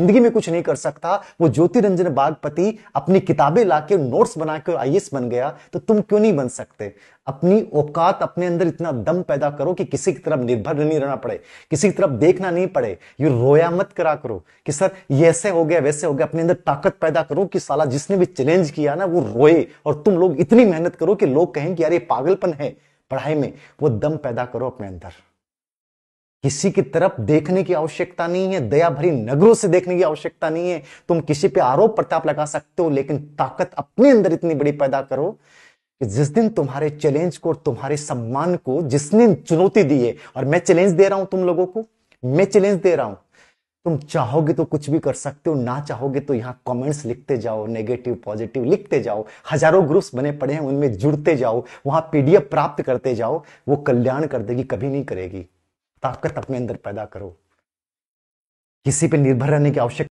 जिंदगी में कुछ नहीं कर सकता वो ज्योतिरंजन बागपति अपनी किताबें लाके नोट्स बना के आई बन गया तो तुम क्यों नहीं बन सकते अपनी औकात अपने अंदर इतना दम पैदा करो कि किसी की तरफ निर्भर नहीं रहना पड़े किसी की तरफ देखना नहीं पड़े ये रोया मत करा करो कि सर ये ऐसे हो गया वैसे हो गया अपने अंदर ताकत पैदा करो कि साला जिसने भी चैलेंज किया ना वो रोए और तुम लोग इतनी मेहनत करो कि लोग कहें कि यार ये पागलपन है पढ़ाई में वो दम पैदा करो अपने अंदर किसी की तरफ देखने की आवश्यकता नहीं है दया भरी नगरों से देखने की आवश्यकता नहीं है तुम किसी पे आरोप प्रताप लगा सकते हो लेकिन ताकत अपने अंदर इतनी बड़ी पैदा करो कि जिस दिन तुम्हारे चैलेंज को और तुम्हारे सम्मान को जिसने चुनौती दी है और मैं चैलेंज दे रहा हूं तुम लोगों को मैं चैलेंज दे रहा हूं तुम चाहोगे तो कुछ भी कर सकते हो ना चाहोगे तो यहाँ कमेंट्स लिखते जाओ नेगेटिव पॉजिटिव लिखते जाओ हजारों ग्रुप्स बने पड़े हैं उनमें जुड़ते जाओ वहां पीडीएफ प्राप्त करते जाओ वो कल्याण कर देगी कभी नहीं करेगी ताकत अपने अंदर पैदा करो किसी पे निर्भर रहने की आवश्यकता